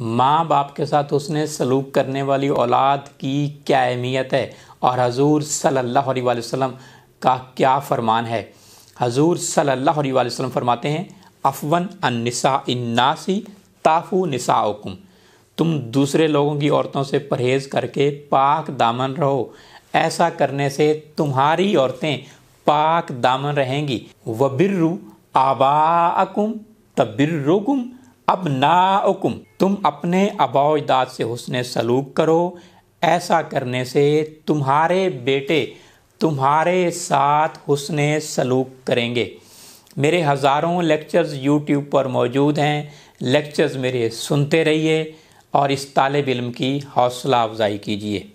माँ बाप के साथ उसने सलूक करने वाली औलाद की क्या अहमियत है और हजूर सल्लल्लाहु अलैहि वसल्लम का क्या फरमान है हजूर सल्लल्लाहु अलैहि वसल्लम फरमाते हैं अफवन अनसा इन्नासी ताफ़ू नसाकुम तुम दूसरे लोगों की औरतों से परहेज़ करके पाक दामन रहो ऐसा करने से तुम्हारी औरतें पाक दामन रहेंगी वबिर्रु आबाकुम तबिर्रुकुम अब नाउकुम तुम अपने अबाजदाद से हुसन सलूक करो ऐसा करने से तुम्हारे बेटे तुम्हारे साथ हुसन सलूक करेंगे मेरे हज़ारों लेक्चर्स यूट्यूब पर मौजूद हैं लेक्चर्स मेरे सुनते रहिए और इस तालब इलम की हौसला अफजाई कीजिए